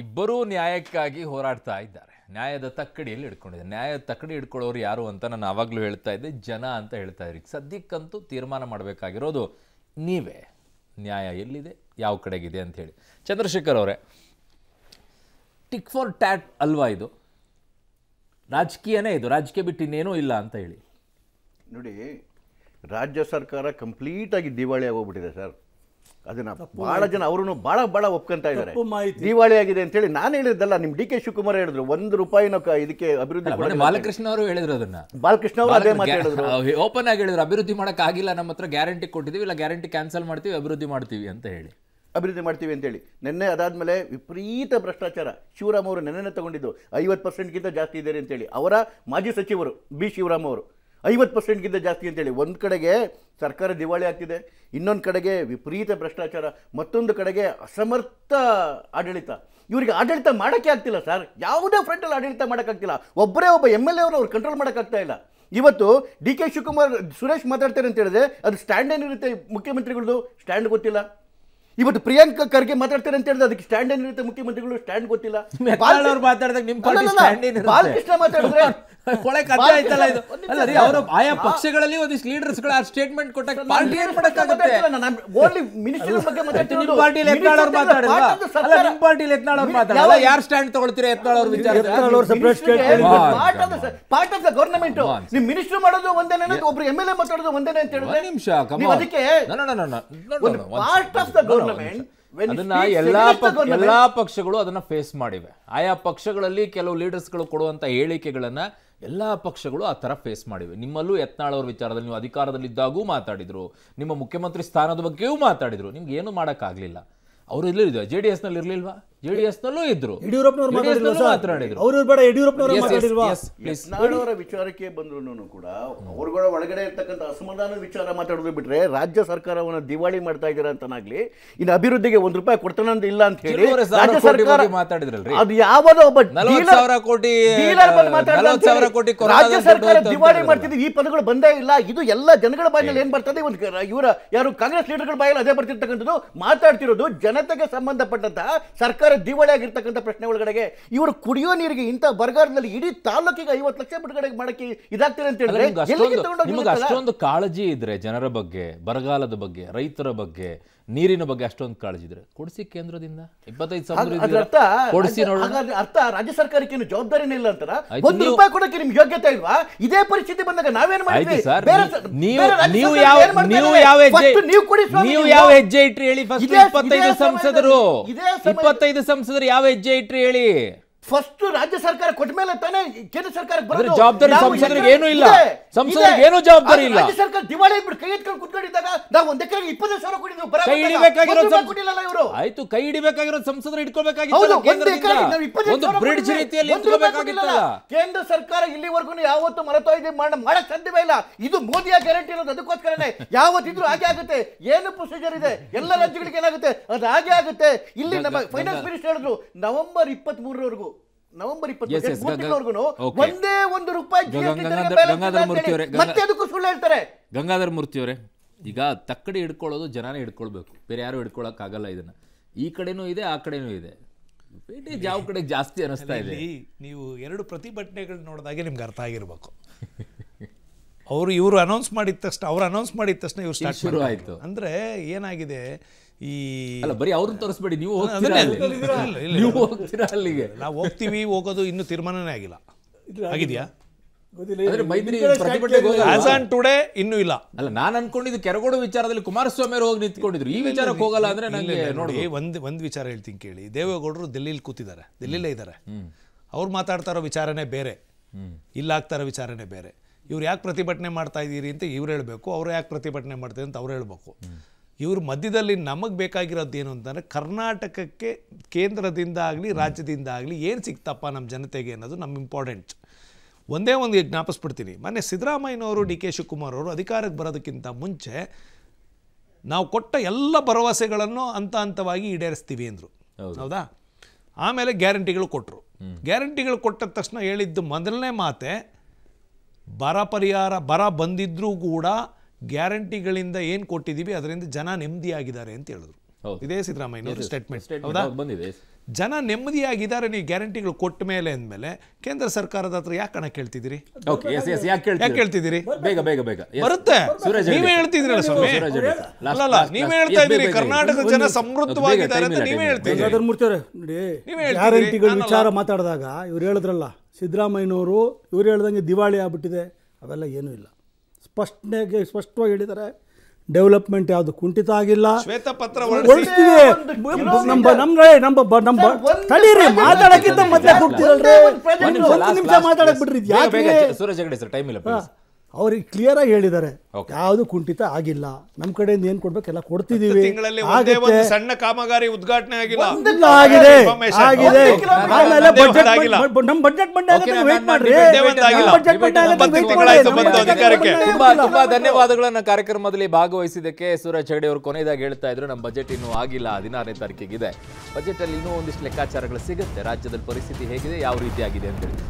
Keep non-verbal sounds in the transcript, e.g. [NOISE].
ಇಬ್ಬರೂ ನ್ಯಾಯಕ್ಕಾಗಿ ಹೋರಾಡ್ತಾ ಇದ್ದಾರೆ ನ್ಯಾಯದ ತಕ್ಕಡಿಯಲ್ಲಿ ಇಟ್ಕೊಂಡಿದೆ ನ್ಯಾಯದ ತಕ್ಕಡಿ ಹಿಡ್ಕೊಳ್ಳೋರು ಯಾರು ಅಂತ ನಾನು ಆವಾಗಲೂ ಹೇಳ್ತಾ ಇದ್ದೆ ಜನ ಅಂತ ಹೇಳ್ತಾ ಇದ್ರಿ ಸದ್ಯಕ್ಕಂತೂ ತೀರ್ಮಾನ ಮಾಡಬೇಕಾಗಿರೋದು ನೀವೇ ನ್ಯಾಯ ಎಲ್ಲಿದೆ ಯಾವ ಕಡೆಗಿದೆ ಹೇಳಿ ಚಂದ್ರಶೇಖರ್ ಅವರೇ ಟಿಕ್ ಫಾರ್ ಟ್ಯಾಟ್ ಅಲ್ವಾ ಇದು ರಾಜಕೀಯನೇ ಇದು ರಾಜಕೀಯ ಬಿಟ್ಟು ಇನ್ನೇನೂ ಇಲ್ಲ ಅಂತ ಹೇಳಿ ನೋಡಿ ರಾಜ್ಯ ಸರ್ಕಾರ ಕಂಪ್ಲೀಟಾಗಿ ದಿವಾಳಿ ಆಗೋಗ್ಬಿಟ್ಟಿದೆ ಸರ್ ಅದನ್ನ ಬಹಳ ಜನ ಅವರು ಬಹಳ ಬಹಳ ಒಪ್ಕೊಂತ ಇದ್ದಾರೆ ದಿವಾಳಿ ಆಗಿದೆ ಅಂತ ಹೇಳಿ ನಾನು ಹೇಳಿದ್ದಲ್ಲ ನಿಮ್ ಡಿ ಕೆ ಶಿವಕುಮಾರ್ ಹೇಳಿದ್ರು ಒಂದು ರೂಪಾಯಿ ಇದಕ್ಕೆ ಅಭಿವೃದ್ಧಿ ಬಾಲಕೃಷ್ಣ ಅವರು ಹೇಳಿದ್ರು ಅದನ್ನ ಬಾಲಕೃಷ್ಣ ಅವರು ಅದೇ ಮಾತಾಡಿದ್ರು ಓಪನ್ ಆಗಿ ಹೇಳಿದ್ರು ಅಭಿವೃದ್ಧಿ ಮಾಡಕ್ ಆಗಿಲ್ಲ ನಮ್ಮ ಹತ್ರ ಗ್ಯಾರಂಟಿ ಕೊಟ್ಟಿದೀವಿ ಇಲ್ಲ ಗ್ಯಾರಂಟಿ ಕ್ಯಾನ್ಸಲ್ ಮಾಡ್ತೀವಿ ಅಭಿವೃದ್ಧಿ ಮಾಡ್ತೀವಿ ಅಂತ ಹೇಳಿ ಅಭಿವೃದ್ಧಿ ಮಾಡ್ತೀವಿ ಅಂತ ಹೇಳಿ ನಿನ್ನೆ ಅದಾದ್ಮೇಲೆ ವಿಪರೀತ ಭ್ರಷ್ಟಾಚಾರ ಶಿವರಾಮ್ ಅವರು ನೆನ್ನೆ ತಗೊಂಡಿದ್ದು ಐವತ್ತು ಗಿಂತ ಜಾಸ್ತಿ ಇದ್ದಾರೆ ಅಂತೇಳಿ ಅವರ ಮಾಜಿ ಸಚಿವರು ಬಿ ಶಿವರಾಮ್ ಅವರು ಐವತ್ತು ಪರ್ಸೆಂಟ್ಗಿಂತ ಜಾಸ್ತಿ ಅಂತೇಳಿ ಒಂದು ಕಡೆಗೆ ಸರ್ಕಾರ ದಿವಾಳಿ ಆಗ್ತಿದೆ ಇನ್ನೊಂದು ಕಡೆಗೆ ವಿಪರೀತ ಭ್ರಷ್ಟಾಚಾರ ಮತ್ತೊಂದು ಕಡೆಗೆ ಅಸಮರ್ಥ ಆಡಳಿತ ಇವರಿಗೆ ಆಡಳಿತ ಮಾಡೋಕ್ಕೆ ಆಗ್ತಿಲ್ಲ ಸರ್ ಯಾವುದೇ ಫ್ರಂಟಲ್ಲಿ ಆಡಳಿತ ಮಾಡೋಕ್ಕಾಗ್ತಿಲ್ಲ ಒಬ್ಬರೇ ಒಬ್ಬ ಎಮ್ ಎಲ್ ಎ ಅವರು ಅವ್ರು ಕಂಟ್ರೋಲ್ ಮಾಡೋಕ್ಕಾಗ್ತಾ ಇಲ್ಲ ಇವತ್ತು ಡಿ ಕೆ ಶಿವಕುಮಾರ್ ಸುರೇಶ್ ಮಾತಾಡ್ತಾರೆ ಅಂತ ಹೇಳಿದ್ರೆ ಅದು ಸ್ಟ್ಯಾಂಡ್ ಏನಿರುತ್ತೆ ಮುಖ್ಯಮಂತ್ರಿಗಳದು ಸ್ಟ್ಯಾಂಡ್ ಗೊತ್ತಿಲ್ಲ ಇವತ್ತು ಪ್ರಿಯಾಂಕ ಖರ್ಗೆ ಮಾತಾಡ್ತಾರೆ ಅಂತ ಹೇಳಿದ್ರೆ ಅದಕ್ಕೆ ಸ್ಟ್ಯಾಂಡ್ ಏನಿರುತ್ತೆ ಮುಖ್ಯಮಂತ್ರಿಗಳು ಸ್ಟ್ಯಾಂಡ್ ಗೊತ್ತಿಲ್ಲ ಬಾಲಕೃಷ್ಣ ಮಾತಾಡಿದಾಗ ನಿಮ್ಮ ಪಾರ್ಟಿ ಸ್ಟ್ಯಾಂಡ್ ಏನಿರುತ್ತೆ ಬಾಲಕೃಷ್ಣ ಮಾತಾಡಿದ್ರೆ [LAUGHS] ಕೊಳೆ ಕಥೆ ಆಯ್ತಲ್ಲ ಇದು ಅಲ್ಲ ರೀ ಅವರು ಆಯಾ ಪಕ್ಷಗಳಲ್ಲಿ ಒಂದಿಷ್ಟು ಲೀಡರ್ಸ್ ಗಳು ಸ್ಟೇಟ್ಮೆಂಟ್ ಕೊಟ್ಟಾಗ ಪಾರ್ಟಿ ಏನ್ ಮಾಡಕ್ಕಾಗುತ್ತೆ ನಾನು ಓನ್ಲಿ ಮಿನಿಸ್ಟರ್ ಬಗ್ಗೆ ಮಾತಾಡ್ತೀನಿ ನಿಮ್ಮ ಪಾರ್ಟಿ ಎತ್ನಾಳ ಅವರು ಮಾತಾಡಲ್ಲ ಅಲ್ಲ ನಿಮ್ಮ ಪಾರ್ಟಿ ಯತ್ನಾಳ್ ಅವರು ಮಾತಾಡಲ್ಲ ಯಾರ್ ಸ್ಟ್ಯಾಂಡ್ ತಗೊಳ್ತೀರಾ ಎತ್ನಾಳ ಅವರು ವಿಚಾರ part of the part of the government ನೀವು ಮಿನಿಸ್ಟರ್ ಮಾಡೋದು ಒಂದೇನೇ ಅಂತ ಒಬ್ರು ಎಂಎಲ್ಎ ಮಾತಾಡೋದು ಒಂದೇನೆ ಅಂತ ಹೇಳಿದ್ರೆ ನಿಮಿಷ ಅದಕ್ಕೆ ನೋ ನೋ ಒಂದು ಪಾರ್ಟ್ ಆಫ್ ದ ಅದನ್ನ ಎಲ್ಲಾ ಎಲ್ಲಾ ಪಕ್ಷಗಳು ಅದನ್ನ ಫೇಸ್ ಮಾಡಿವೆ ಆಯಾ ಪಕ್ಷಗಳಲ್ಲಿ ಕೆಲವು ಲೀಡರ್ಸ್ಗಳು ಕೊಡುವಂತ ಹೇಳಿಕೆಗಳನ್ನ ಎಲ್ಲಾ ಪಕ್ಷಗಳು ಆ ತರ ಫೇಸ್ ಮಾಡಿವೆ ನಿಮ್ಮಲ್ಲೂ ಯತ್ನಾಳ್ ಅವರ ವಿಚಾರದಲ್ಲಿ ನೀವು ಅಧಿಕಾರದಲ್ಲಿದ್ದಾಗೂ ಮಾತಾಡಿದ್ರು ನಿಮ್ಮ ಮುಖ್ಯಮಂತ್ರಿ ಸ್ಥಾನದ ಬಗ್ಗೆಯೂ ಮಾತಾಡಿದ್ರು ನಿಮ್ಗೆ ಏನು ಮಾಡೋಕ್ಕಾಗಲಿಲ್ಲ ಅವ್ರು ಇಲ್ಲಿ ಜೆ ಡಿ ಎಸ್ನಲ್ಲಿ ಇರಲಿಲ್ವಾ ಜೆಡಿಎಸ್ನಲ್ಲೂ ಇದ್ರು ಯಡಿಯೂರಪ್ಪನವರು ಮಾತನಾಡಿದ್ರು ಅವರು ಯಡಿಯೂರಪ್ಪನವರು ವಿಚಾರಕ್ಕೆ ಬಂದ್ರು ಕೂಡ ಅವ್ರಗಳ ಒಳಗಡೆ ಇರ್ತಕ್ಕಂಥ ಅಸಮಾಧಾನದ ವಿಚಾರ ಮಾತಾಡೋದು ಬಿಟ್ರೆ ರಾಜ್ಯ ಸರ್ಕಾರವನ್ನು ದಿವಾಳಿ ಮಾಡ್ತಾ ಇದ್ದೀರಾ ಅಂತನಾಗ್ಲಿ ಇನ್ನು ಅಭಿವೃದ್ಧಿಗೆ ಒಂದು ರೂಪಾಯಿ ಕೊಡ್ತಾನೆ ಅಂತ ಇಲ್ಲ ಅಂತ ಹೇಳಿ ರಾಜ್ಯ ಸರ್ಕಾರ ಮಾತಾಡಿದ್ರಲ್ರಿ ಅದು ಯಾವ್ದೋ ಒಬ್ಬ ಸಾವಿರ ಕೋಟಿ ಕೋಟಿ ರಾಜ್ಯ ಸರ್ಕಾರ ದಿವಾಳಿ ಮಾಡ್ತಿದ್ವಿ ಈ ಪದಗಳು ಬಂದೇ ಇಲ್ಲ ಇದು ಎಲ್ಲ ಜನಗಳ ಬಾಯಲ್ಲಿ ಏನ್ ಬರ್ತದೆ ಒಂದು ಇವರ ಯಾರು ಕಾಂಗ್ರೆಸ್ ಲೀಡರ್ಗಳ ಬಾಯಲ್ಲಿ ಅದೇ ಬರ್ತಿರ್ತಕ್ಕಂಥದ್ದು ಮಾತಾಡ್ತಿರೋದು ಜನತೆಗೆ ಸಂಬಂಧಪಟ್ಟಂತಹ ಸರ್ಕಾರ ಸರ್ಕಾರ ಆಗಿರ್ತಕ್ಕಂಥ ಪ್ರಶ್ನೆ ಒಳಗಡೆಗೆ ಇವರು ಕುಡಿಯೋ ನೀರಿಗೆ ಇಂಥ ಬರ್ಗಾರ್ನಲ್ಲಿ ಇಡೀ ತಾಲೂಕಿಗೆ ಐವತ್ತು ಲಕ್ಷ ಬಿಡುಗಡೆ ಮಾಡಕ್ಕೆ ಇದಾಗ್ತದೆ ಅಂತ ಹೇಳಿದ್ರೆ ನಿಮಗೆ ಅಷ್ಟೊಂದು ಕಾಳಜಿ ಇದ್ರೆ ಜನರ ಬಗ್ಗೆ ಬರಗಾಲದ ಬಗ್ಗೆ ರೈತರ ಬಗ್ಗೆ ನೀರಿನ ಬಗ್ಗೆ ಅಷ್ಟೊಂದು ಕಾಳಜಿ ಇದ್ರೆ ಕೊಡಿಸಿ ಕೇಂದ್ರದಿಂದ ಇಪ್ಪತ್ತೈದು ಸಾವಿರ ಅರ್ಥ ರಾಜ್ಯ ಸರ್ಕಾರಕ್ಕೆ ಏನು ಇಲ್ಲ ಅಂತಾರ ಒಂದು ರೂಪಾಯಿ ಕೊಡಕ್ಕೆ ನಿಮ್ಗೆ ಯೋಗ್ಯತೆ ಇಲ್ವಾ ಇದೇ ಪರಿಸ್ಥಿತಿ ಬಂದಾಗ ನಾವೇನ್ ಮಾಡಿದ್ವಿ ನೀವು ನೀವು ಯಾವ ನೀವು ಯಾವ ಹೆಜ್ಜೆ ನೀವು ಯಾವ ಹೆಜ್ಜೆ ಇಟ್ರಿ ಹೇಳಿ ಫಸ್ಟ್ ಇಪ್ಪತ್ತೈದು ಸಂಸದರು ಇಪ್ಪತ್ತೈದು ಸಂಸದರು ಯಾವ ಹೆಜ್ಜೆ ಇಟ್ರಿ ಹೇಳಿ ಫಸ್ಟ್ ರಾಜ್ಯ ಸರ್ಕಾರ ಕೊಟ್ಟ ಮೇಲೆ ತಾನೇ ಕೇಂದ್ರ ಸರ್ಕಾರ ಜವಾಬ್ದಾರಿ ಸಂಸದರಿಗೆ ಏನು ಇಲ್ಲ ಸಂಸದರಿಗೆ ಏನು ಜವಾಬ್ದಾರಿ ಇಲ್ಲ ರಾಜ್ಯ ಸರ್ಕಾರ ದಿವಾಳಿ ಬಿಟ್ಟು ಕೈ ಎತ್ಕೊಂಡು ಕುತ್ಕೊಂಡಿದ್ದಾಗ ನಾವು ಒಂದ್ ಎಕರೆಗೆ ಇಪ್ಪತ್ತು ಸಾವಿರ ಕೊಟ್ಟಿದ್ದು ಕೈ ಹಿಡಿಬೇಕಾಗಿರೋ ಆಯ್ತು ಕೈ ಹಿಡಿಬೇಕಾಗಿರೋ ಸಂಸದರು ಇಟ್ಕೋಬೇಕಾಗಿತ್ತು ಒಂದು ಬ್ರಿಡ್ಜ್ ರೀತಿಯಲ್ಲಿ ಕೇಂದ್ರ ಸರ್ಕಾರ ಇಲ್ಲಿವರೆಗೂ ಯಾವತ್ತು ಇದೆ ಮಾಡಕ್ ಸಾಧ್ಯವೇ ಇಲ್ಲ ಇದು ಮೋದಿಯ ಗ್ಯಾರಂಟಿ ಇರೋದು ಅದಕ್ಕೋಸ್ಕರನೇ ಯಾವತ್ತಿದ್ರು ಹಾಗೆ ಆಗುತ್ತೆ ಏನು ಪ್ರೊಸೀಜರ್ ಇದೆ ಎಲ್ಲ ರಾಜ್ಯಗಳಿಗೆ ಏನಾಗುತ್ತೆ ಅದು ಹಾಗೆ ಆಗುತ್ತೆ ಇಲ್ಲಿ ನಮ್ಮ ಫೈನಾನ್ಸ್ ಮಿನಿಸ್ಟರ್ ಹೇಳಿದ್ರು ನವೆಂಬರ್ ಇಪ್ಪತ್ತ್ ಮೂರರವರೆಗೂ ನವೆಂಬರ್ ಒಂದೇ ಒಂದು ರೂಪಾಯಿ ಗಂಗಾಧರ ಮೂರ್ತಿ ಹೇಳ್ತಾರೆ ಗಂಗಾಧರ ಮೂರ್ತಿ ಈಗ ತಕ್ಕಡಿ ಹಿಡ್ಕೊಳ್ಳೋದು ಜನನೇ ಹಿಡ್ಕೊಳ್ಬೇಕು ಬೇರೆ ಯಾರು ಆಗಲ್ಲ ಇದನ್ನ ಈ ಕಡೆನೂ ಇದೆ ಆ ಕಡೆನೂ ಇದೆ ಪೇಟೆ ಯಾವ ಕಡೆ ಜಾಸ್ತಿ ಅನಿಸ್ತಾ ಇದೆ ನೀವು ಎರಡು ಪ್ರತಿಭಟನೆಗಳು ನೋಡಿದಾಗೆ ನಿಮ್ಗೆ ಅರ್ಥ ಆಗಿರ್ಬೇಕು ಅವರು ಇವರು ಅನೌನ್ಸ್ ಮಾಡಿದ ತಕ್ಷಣ ಅವ್ರು ಅನೌನ್ಸ್ ಮಾಡಿದ ತಕ್ಷಣ ಇವ್ರು ಸ್ಟಾರ್ಟ್ ಶುರು ಆಯಿತು ಅಂದರೆ ಏನಾಗಿದೆ ಈ ಅಲ್ಲ ಬರೀ ಅವ್ರನ್ನ ತೋರಿಸ್ಬೇಡಿ ನೀವು ಹೋಗ್ತೀರಾ ಅಲ್ಲಿಗೆ ನಾವು ಹೋಗ್ತೀವಿ ಹೋಗೋದು ಇನ್ನು ತೀರ್ಮಾನನೇ ಆಗಿಲ್ಲ ಆಗಿದೆಯಾ ಟುಡೇ ಇನ್ನೂ ಇಲ್ಲ ಅಲ್ಲ ನಾನು ಅನ್ಕೊಂಡಿದ್ದು ಕೆರಗೋಡು ವಿಚಾರದಲ್ಲಿ ಕುಮಾರಸ್ವಾಮಿ ಅವರು ಹೋಗಿ ನಿಂತ್ಕೊಂಡಿದ್ರು ಈ ವಿಚಾರಕ್ಕೆ ಹೋಗಲ್ಲ ಅಂದ್ರೆ ನನಗೆ ನೋಡಿ ಒಂದು ಒಂದು ವಿಚಾರ ಹೇಳ್ತೀನಿ ಕೇಳಿ ದೇವೇಗೌಡರು ದಿಲ್ಲಿಲಿ ಕೂತಿದ್ದಾರೆ ದಿಲ್ಲಿಲೇ ಇದ್ದಾರೆ ಅವ್ರು ಮಾತಾಡ್ತಾ ಇರೋ ವಿಚಾರನೇ ಬೇರೆ ಇಲ್ಲಾಗ್ತಾ ವಿಚಾರನೇ ಬೇರೆ ಇವ್ರು ಯಾಕೆ ಪ್ರತಿಭಟನೆ ಮಾಡ್ತಾ ಇದ್ದೀರಿ ಅಂತ ಇವ್ರು ಹೇಳಬೇಕು ಅವ್ರು ಯಾಕೆ ಪ್ರತಿಭಟನೆ ಮಾಡ್ತೀರಿ ಅಂತ ಅವ್ರು ಹೇಳಬೇಕು ಇವರು ಮಧ್ಯದಲ್ಲಿ ನಮಗೆ ಬೇಕಾಗಿರೋದು ಏನು ಅಂತಂದರೆ ಕರ್ನಾಟಕಕ್ಕೆ ಕೇಂದ್ರದಿಂದ ಆಗಲಿ ರಾಜ್ಯದಿಂದ ಆಗಲಿ ಏನು ಸಿಕ್ತಪ್ಪ ನಮ್ಮ ಜನತೆಗೆ ಅನ್ನೋದು ನಮ್ಮ ಇಂಪಾರ್ಟೆಂಟ್ ಒಂದೇ ಒಂದು ಜ್ಞಾಪಿಸ್ಬಿಡ್ತೀನಿ ಮೊನ್ನೆ ಸಿದ್ದರಾಮಯ್ಯನವರು ಡಿ ಕೆ ಶಿವಕುಮಾರ್ ಅವರು ಅಧಿಕಾರಕ್ಕೆ ಬರೋದಕ್ಕಿಂತ ಮುಂಚೆ ನಾವು ಕೊಟ್ಟ ಎಲ್ಲ ಭರವಸೆಗಳನ್ನು ಹಂತ ಹಂತವಾಗಿ ಈಡೇರಿಸ್ತೀವಿ ಅಂದರು ಹೌದಾ ಆಮೇಲೆ ಗ್ಯಾರಂಟಿಗಳು ಕೊಟ್ಟರು ಗ್ಯಾರಂಟಿಗಳು ಕೊಟ್ಟ ತಕ್ಷಣ ಹೇಳಿದ್ದು ಮೊದಲನೇ ಮಾತೆ ಬರ ಪರಿಹಾರ ಬರ ಬಂದಿದ್ದರೂ ಕೂಡ ಗ್ಯಾರಂಟಿಗಳಿಂದ ಏನು ಕೊಟ್ಟಿದ್ದೀವಿ ಅದರಿಂದ ಜನ ನೆಮ್ಮದಿಯಾಗಿದ್ದಾರೆ ಅಂತ ಹೇಳಿದ್ರು ಇದೇ ಸಿದ್ದರಾಮಯ್ಯ ಸ್ಟೇಟ್ಮೆಂಟ್ ಹೌದಾ ಬಂದಿದೆ ಜನ ನೆಮ್ಮದಿಯಾಗಿದ್ದಾರೆ ನೀವು ಗ್ಯಾರಂಟಿಗಳು ಕೊಟ್ಟ ಮೇಲೆ ಅಂದಮೇಲೆ ಕೇಂದ್ರ ಸರ್ಕಾರದ ಹತ್ರ ಯಾಕೆ ಹಣ ಕೇಳ್ತಿದ್ದೀರಿ ಯಾಕೆ ಕೇಳ್ತಿದ್ದೀರಿ ಬೇಗ ಬೇಗ ಬೇಗ ಬರುತ್ತೆ ನೀವೇ ಹೇಳ್ತಿದ್ರಲ್ಲ ಸ್ವಾಮಿ ನೀವೇ ಹೇಳ್ತಾ ಇದ್ದೀರಿ ಕರ್ನಾಟಕದ ಜನ ಸಮೃದ್ಧವಾಗಿದ್ದಾರೆ ಅಂತ ನೀವೇ ಗ್ಯಾರಂಟಿಗಳ ವಿಚಾರ ಮಾತಾಡಿದಾಗ ಇವ್ರು ಹೇಳಿದ್ರಲ್ಲ ಸಿದ್ದರಾಮಯ್ಯನವರು ಇವ್ರು ಹೇಳ್ದಂಗೆ ದಿವಾಳಿ ಆಗ್ಬಿಟ್ಟಿದೆ ಅವೆಲ್ಲ ಏನೂ ಇಲ್ಲ ಸ್ಪಷ್ಟನೆಗೆ ಸ್ಪಷ್ಟವಾಗಿ ಹೇಳಿದ್ದಾರೆ ಡೆವಲಪ್ಮೆಂಟ್ ಯಾವುದು ಕುಂಠಿತ ಆಗಿಲ್ಲ ತಡೀರಿ ಮಾತಾಡಕ್ಕಿಂತ ಮತ್ತೆ ಕೊಡ್ತೀರಲ್ರಿ ಒಂದು ನಿಮಿಷ ಮಾತಾಡಕ್ ಬಿಡ್ರಿ ಸರ್ ಟೈಮ್ ಇಲ್ಲ ಅವ್ರಿಗೆ ಆಗಿ ಹೇಳಿದ್ದಾರೆ ಯಾವುದು ಕುಂಠಿತ ಆಗಿಲ್ಲ ನಮ್ಮ ಕಡೆಯಿಂದ ಏನು ಕೊಡ್ಬೇಕು ಎಲ್ಲ ಕೊಡ್ತಿದೀವಿ ಸಣ್ಣ ಕಾಮಗಾರಿ ಉದ್ಘಾಟನೆ ಆಗಿಲ್ಲ ಆಗಿದೆ ನಮ್ಮ ಬಜೆಟ್ ವೇಟ್ ತುಂಬಾ ತುಂಬಾ ಧನ್ಯವಾದಗಳನ್ನ ಕಾರ್ಯಕ್ರಮದಲ್ಲಿ ಭಾಗವಹಿಸಿದ್ದಕ್ಕೆ ಸೂರಜ್ ಹೆಗಡೆ ಅವರು ಕೊನೆಯದಾಗಿ ಹೇಳ್ತಾ ಇದ್ರು ನಮ್ಮ ಬಜೆಟ್ ಇನ್ನೂ ಆಗಿಲ್ಲ ಹದಿನಾರನೇ ತಾರೀಕಿಗೆ ಇದೆ ಬಜೆಟ್ ಅಲ್ಲಿ ಇನ್ನೂ ಒಂದಿಷ್ಟು ಲೆಕ್ಕಾಚಾರಗಳು ಸಿಗುತ್ತೆ ರಾಜ್ಯದಲ್ಲಿ ಪರಿಸ್ಥಿತಿ ಹೇಗಿದೆ ಯಾವ ರೀತಿಯಾಗಿದೆ ಅಂತೇಳಿ